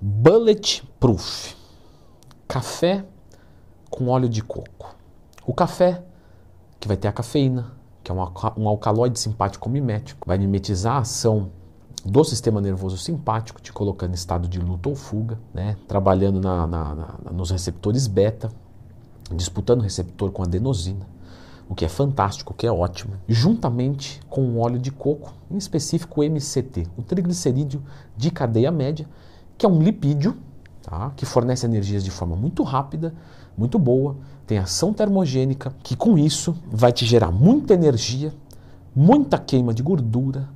Bulletproof. Café com óleo de coco. O café, que vai ter a cafeína, que é um alcaloide simpático mimético, vai mimetizar a ação do sistema nervoso simpático, te colocando em estado de luta ou fuga, né? trabalhando na, na, na, nos receptores beta, disputando o receptor com adenosina, o que é fantástico, o que é ótimo, juntamente com o óleo de coco, em específico o MCT, o triglicerídeo de cadeia média, que é um lipídio, tá? que fornece energias de forma muito rápida, muito boa, tem ação termogênica, que com isso vai te gerar muita energia, muita queima de gordura.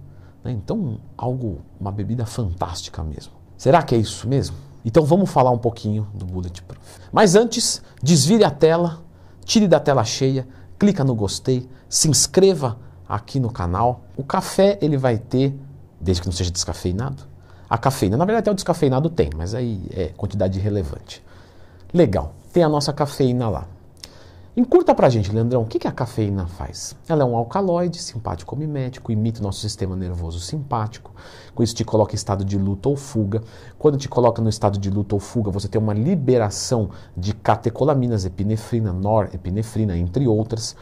Né? Então, algo, uma bebida fantástica mesmo. Será que é isso mesmo? Então vamos falar um pouquinho do Bulletproof. Mas antes, desvire a tela, tire da tela cheia, clica no gostei, se inscreva aqui no canal. O café ele vai ter, desde que não seja descafeinado, a cafeína. Na verdade, até o descafeinado tem, mas aí é quantidade relevante. Legal, tem a nossa cafeína lá. Encurta pra gente, Leandrão, o que, que a cafeína faz? Ela é um alcaloide simpático mimético, imita o nosso sistema nervoso simpático, com isso te coloca em estado de luta ou fuga. Quando te coloca no estado de luta ou fuga, você tem uma liberação de catecolaminas, epinefrina, norepinefrina, entre outras.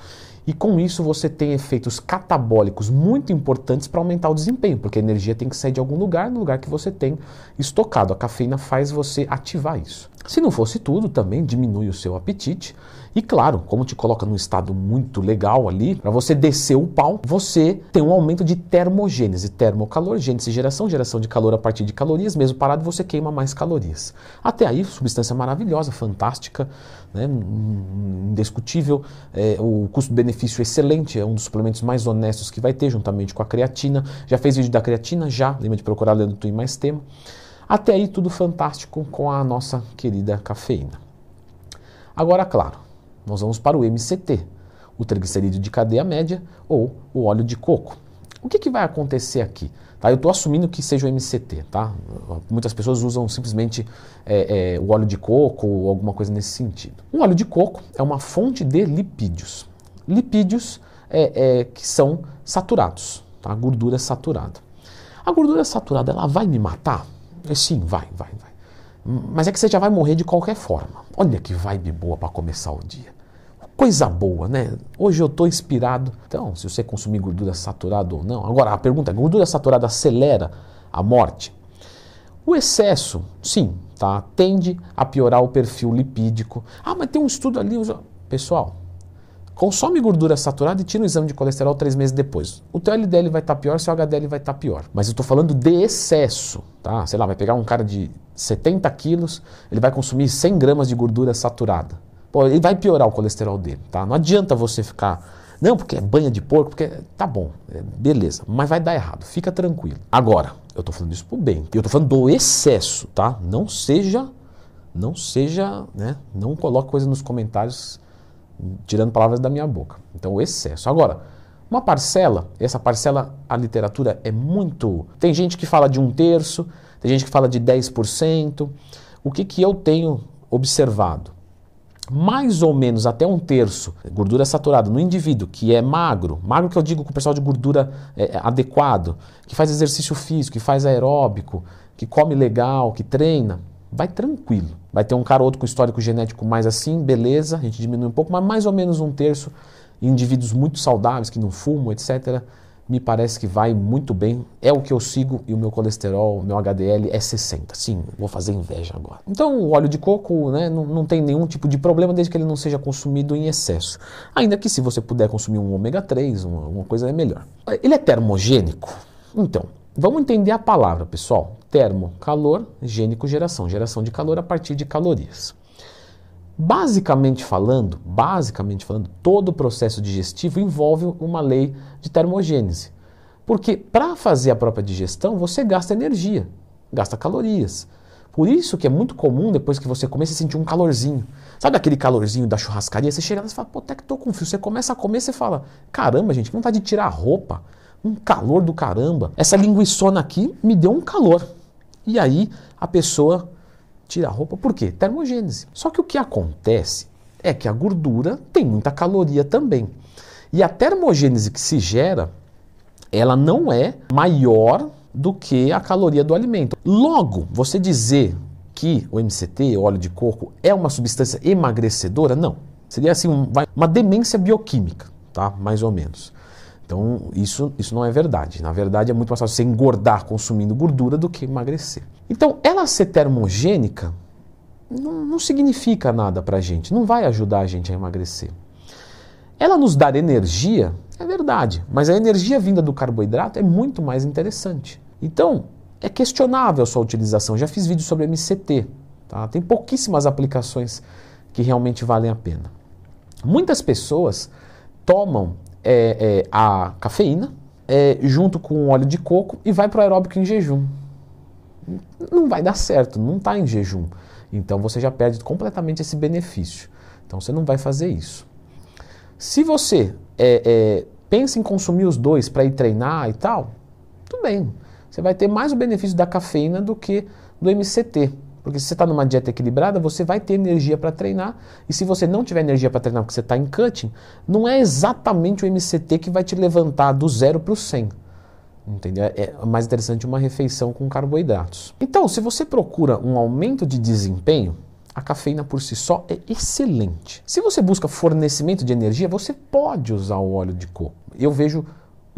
E com isso você tem efeitos catabólicos muito importantes para aumentar o desempenho, porque a energia tem que sair de algum lugar, no lugar que você tem estocado. A cafeína faz você ativar isso. Se não fosse tudo, também diminui o seu apetite e claro, como te coloca num estado muito legal ali, para você descer o pau, você tem um aumento de termogênese, termocalor, gênese, geração, geração de calor a partir de calorias, mesmo parado você queima mais calorias. Até aí, substância maravilhosa, fantástica, né? indiscutível, é, o custo-benefício excelente, é um dos suplementos mais honestos que vai ter, juntamente com a creatina. Já fez vídeo da creatina? Já, lembra de procurar Leandro Twin mais tema. Até aí tudo fantástico com a nossa querida cafeína. Agora, claro, nós vamos para o MCT, o triglicerídeo de cadeia média ou o óleo de coco. O que, que vai acontecer aqui? Tá, eu estou assumindo que seja o MCT, tá? Muitas pessoas usam simplesmente é, é, o óleo de coco ou alguma coisa nesse sentido. O óleo de coco é uma fonte de lipídios. Lipídios é, é que são saturados, tá? Gordura saturada. A gordura saturada, ela vai me matar? É, sim, vai, vai, vai. Mas é que você já vai morrer de qualquer forma. Olha que vibe boa para começar o dia. Coisa boa, né? Hoje eu estou inspirado. Então, se você consumir gordura saturada ou não. Agora, a pergunta é: gordura saturada acelera a morte? O excesso, sim, tá? tende a piorar o perfil lipídico. Ah, mas tem um estudo ali. Pessoal, consome gordura saturada e tira o exame de colesterol três meses depois. O teu LDL vai estar tá pior, seu HDL vai estar tá pior. Mas eu estou falando de excesso, tá? Sei lá, vai pegar um cara de 70 quilos, ele vai consumir 100 gramas de gordura saturada. Pô, ele vai piorar o colesterol dele, tá? Não adianta você ficar. Não, porque é banha de porco, porque. Tá bom, é, beleza, mas vai dar errado, fica tranquilo. Agora, eu tô falando isso pro bem, eu tô falando do excesso, tá? Não seja. Não seja, né? Não coloque coisa nos comentários tirando palavras da minha boca. Então, o excesso. Agora, uma parcela, essa parcela, a literatura é muito. Tem gente que fala de um terço, tem gente que fala de 10%. O que, que eu tenho observado? mais ou menos até um terço gordura saturada no indivíduo que é magro, magro que eu digo com o pessoal de gordura é, é adequado, que faz exercício físico, que faz aeróbico, que come legal, que treina, vai tranquilo. Vai ter um cara ou outro com histórico genético mais assim, beleza, a gente diminui um pouco, mas mais ou menos um terço indivíduos muito saudáveis que não fumam, etc me parece que vai muito bem, é o que eu sigo e o meu colesterol, meu HDL é 60. Sim, vou fazer inveja agora. Então, o óleo de coco né, não, não tem nenhum tipo de problema desde que ele não seja consumido em excesso. Ainda que se você puder consumir um ômega 3, uma, uma coisa é melhor. Ele é termogênico? Então, vamos entender a palavra, pessoal. Termo, calor, gênico, geração. Geração de calor a partir de calorias. Basicamente falando, basicamente falando, todo o processo digestivo envolve uma lei de termogênese. Porque para fazer a própria digestão, você gasta energia, gasta calorias. Por isso que é muito comum depois que você comer, você sentir um calorzinho. Sabe aquele calorzinho da churrascaria? Você chega lá e fala, pô, até que tô com frio. Você começa a comer, você fala, caramba, gente, que vontade de tirar a roupa. Um calor do caramba. Essa linguiçona aqui me deu um calor. E aí a pessoa tira a roupa, por quê? Termogênese. Só que o que acontece é que a gordura tem muita caloria também. E a termogênese que se gera, ela não é maior do que a caloria do alimento. Logo, você dizer que o MCT, óleo de coco, é uma substância emagrecedora, não. Seria assim um, uma demência bioquímica, tá? Mais ou menos. Então, isso, isso não é verdade. Na verdade, é muito mais fácil você engordar consumindo gordura do que emagrecer. Então, ela ser termogênica não, não significa nada para a gente, não vai ajudar a gente a emagrecer. Ela nos dar energia, é verdade, mas a energia vinda do carboidrato é muito mais interessante. Então, é questionável a sua utilização. Já fiz vídeo sobre MCT, tá? tem pouquíssimas aplicações que realmente valem a pena. Muitas pessoas tomam é, é, a cafeína é, junto com óleo de coco e vai para o aeróbico em jejum. Não vai dar certo, não está em jejum. Então você já perde completamente esse benefício. Então você não vai fazer isso. Se você é, é, pensa em consumir os dois para ir treinar e tal, tudo bem. Você vai ter mais o benefício da cafeína do que do MCT. Porque se você está numa dieta equilibrada, você vai ter energia para treinar. E se você não tiver energia para treinar porque você está em cutting, não é exatamente o MCT que vai te levantar do zero para o 100. Entendeu? É, é mais interessante uma refeição com carboidratos. Então, se você procura um aumento de desempenho, a cafeína por si só é excelente. Se você busca fornecimento de energia, você pode usar o óleo de coco. Eu vejo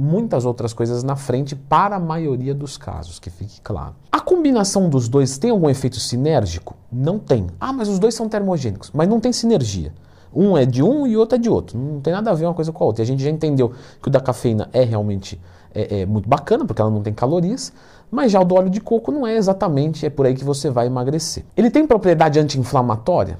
muitas outras coisas na frente para a maioria dos casos, que fique claro. A combinação dos dois tem algum efeito sinérgico? Não tem. Ah, mas os dois são termogênicos, mas não tem sinergia. Um é de um e outro é de outro. Não tem nada a ver uma coisa com a outra. E a gente já entendeu que o da cafeína é realmente é, é, muito bacana, porque ela não tem calorias, mas já o do óleo de coco não é exatamente, é por aí que você vai emagrecer. Ele tem propriedade anti-inflamatória?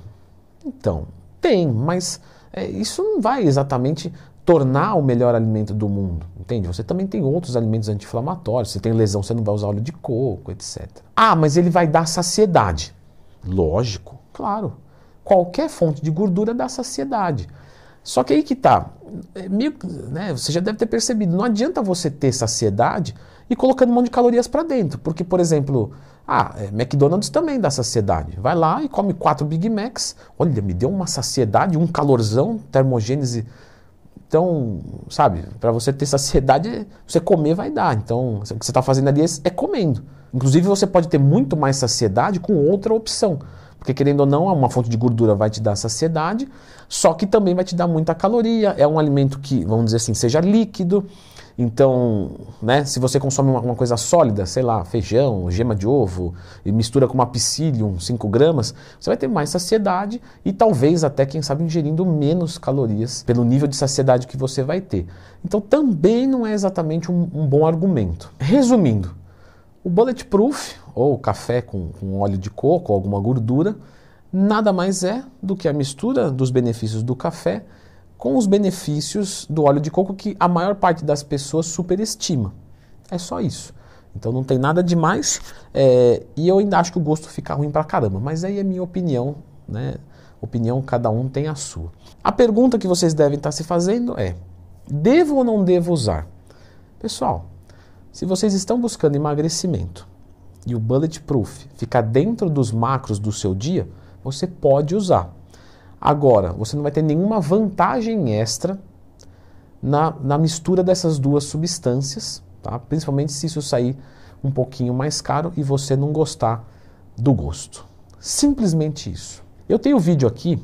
Então, tem, mas é, isso não vai exatamente tornar o melhor alimento do mundo, entende? Você também tem outros alimentos anti-inflamatórios, você tem lesão, você não vai usar óleo de coco, etc. Ah, mas ele vai dar saciedade. Lógico, claro. Qualquer fonte de gordura dá saciedade. Só que aí que tá, é meio, né, você já deve ter percebido, não adianta você ter saciedade e colocando um monte de calorias para dentro, porque, por exemplo, ah, é, McDonald's também dá saciedade. Vai lá e come quatro Big Macs, olha, me deu uma saciedade, um calorzão, termogênese então, sabe, para você ter saciedade, você comer vai dar. Então, o que você está fazendo ali é, é comendo. Inclusive, você pode ter muito mais saciedade com outra opção. Porque, querendo ou não, uma fonte de gordura vai te dar saciedade, só que também vai te dar muita caloria. É um alimento que, vamos dizer assim, seja líquido, então, né, se você consome uma, uma, coisa sólida, sei lá, feijão, gema de ovo, e mistura com uma psyllium, 5 gramas, você vai ter mais saciedade e talvez até, quem sabe, ingerindo menos calorias pelo nível de saciedade que você vai ter. Então, também não é exatamente um, um bom argumento. Resumindo, o bulletproof, ou café com, com óleo de coco, alguma gordura, nada mais é do que a mistura dos benefícios do café com os benefícios do óleo de coco que a maior parte das pessoas superestima. É só isso. Então não tem nada demais é, e eu ainda acho que o gosto fica ruim pra caramba, mas aí é minha opinião, né? Opinião cada um tem a sua. A pergunta que vocês devem estar tá se fazendo é: devo ou não devo usar? Pessoal, se vocês estão buscando emagrecimento e o bulletproof ficar dentro dos macros do seu dia, você pode usar. Agora, você não vai ter nenhuma vantagem extra na, na mistura dessas duas substâncias, tá? principalmente se isso sair um pouquinho mais caro e você não gostar do gosto. Simplesmente isso. Eu tenho vídeo aqui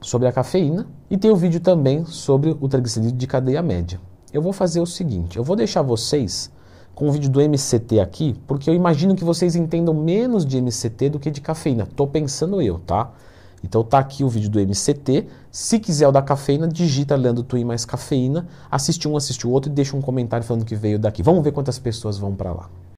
sobre a cafeína e tenho vídeo também sobre o triglicerídeo de cadeia média. Eu vou fazer o seguinte, eu vou deixar vocês com o vídeo do MCT aqui, porque eu imagino que vocês entendam menos de MCT do que de cafeína. Estou pensando eu, tá? Então tá aqui o vídeo do MCT. Se quiser o da cafeína, digita Leandro Twin mais cafeína, assiste um, assiste o outro e deixa um comentário falando que veio daqui. Vamos ver quantas pessoas vão para lá.